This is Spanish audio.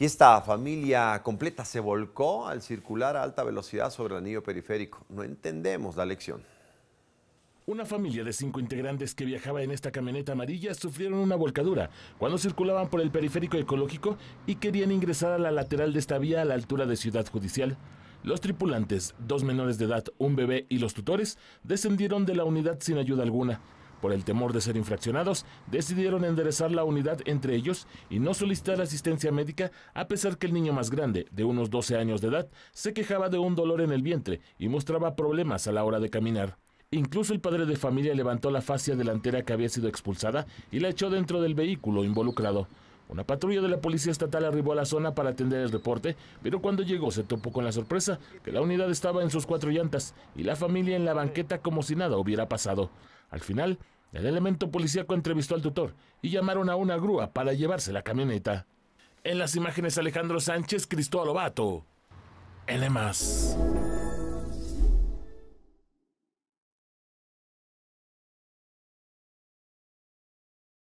Y esta familia completa se volcó al circular a alta velocidad sobre el anillo periférico. No entendemos la lección. Una familia de cinco integrantes que viajaba en esta camioneta amarilla sufrieron una volcadura cuando circulaban por el periférico ecológico y querían ingresar a la lateral de esta vía a la altura de Ciudad Judicial. Los tripulantes, dos menores de edad, un bebé y los tutores descendieron de la unidad sin ayuda alguna. Por el temor de ser infraccionados, decidieron enderezar la unidad entre ellos y no solicitar asistencia médica a pesar que el niño más grande, de unos 12 años de edad, se quejaba de un dolor en el vientre y mostraba problemas a la hora de caminar. Incluso el padre de familia levantó la fascia delantera que había sido expulsada y la echó dentro del vehículo involucrado. Una patrulla de la policía estatal arribó a la zona para atender el reporte, pero cuando llegó se topó con la sorpresa que la unidad estaba en sus cuatro llantas y la familia en la banqueta como si nada hubiera pasado. Al final, el elemento policíaco entrevistó al tutor y llamaron a una grúa para llevarse la camioneta. En las imágenes Alejandro Sánchez Cristóbal Obato, El más.